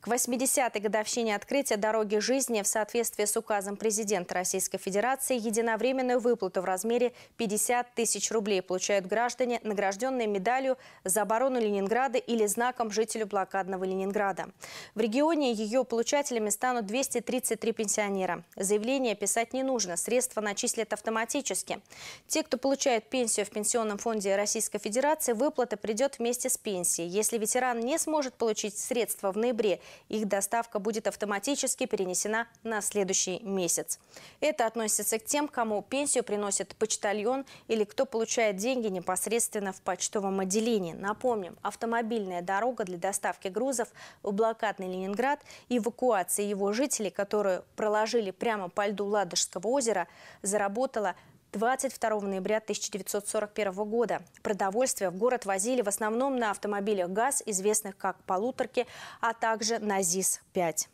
К 80-й годовщине открытия «Дороги жизни» в соответствии с указом президента Российской Федерации единовременную выплату в размере 50 тысяч рублей получают граждане, награжденные медалью за оборону Ленинграда или знаком жителю блокадного Ленинграда. В регионе ее получателями станут 233 пенсионера. Заявление писать не нужно, средства начислят автоматически. Те, кто получает пенсию в Пенсионном фонде Российской Федерации, выплата придет вместе с пенсией. Если ветеран не сможет получить средства в ноябре, их доставка будет автоматически перенесена на следующий месяц. Это относится к тем, кому пенсию приносит почтальон или кто получает деньги непосредственно в почтовом отделении. Напомним, автомобильная дорога для доставки грузов в блокадный Ленинград, эвакуации его жителей, которую проложили прямо по льду Ладожского озера, заработала 22 ноября 1941 года. Продовольствие в город возили в основном на автомобилях ГАЗ, известных как «Полуторки», а также на ЗИС-5.